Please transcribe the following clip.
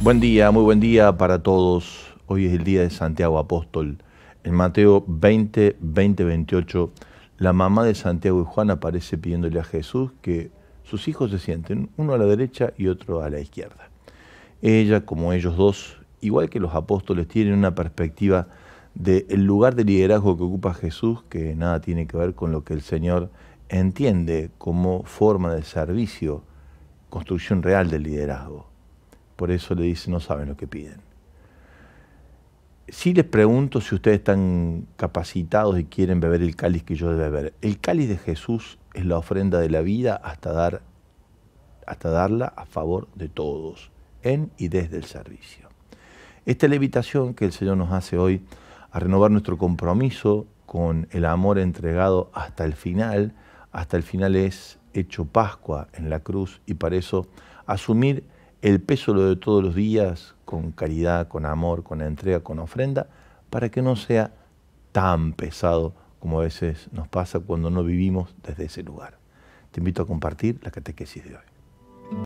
Buen día, muy buen día para todos. Hoy es el día de Santiago Apóstol. En Mateo 20, 20, 28, la mamá de Santiago y Juan aparece pidiéndole a Jesús que sus hijos se sienten, uno a la derecha y otro a la izquierda. Ella, como ellos dos, igual que los apóstoles, tienen una perspectiva del lugar de liderazgo que ocupa Jesús, que nada tiene que ver con lo que el Señor entiende como forma de servicio, construcción real del liderazgo. Por eso le dice, no saben lo que piden. Si les pregunto si ustedes están capacitados y quieren beber el cáliz que yo debo beber. El cáliz de Jesús es la ofrenda de la vida hasta, dar, hasta darla a favor de todos, en y desde el servicio. Esta es la invitación que el Señor nos hace hoy a renovar nuestro compromiso con el amor entregado hasta el final. Hasta el final es hecho Pascua en la cruz y para eso asumir el peso lo de todos los días con caridad, con amor, con entrega, con ofrenda, para que no sea tan pesado como a veces nos pasa cuando no vivimos desde ese lugar. Te invito a compartir la catequesis de hoy.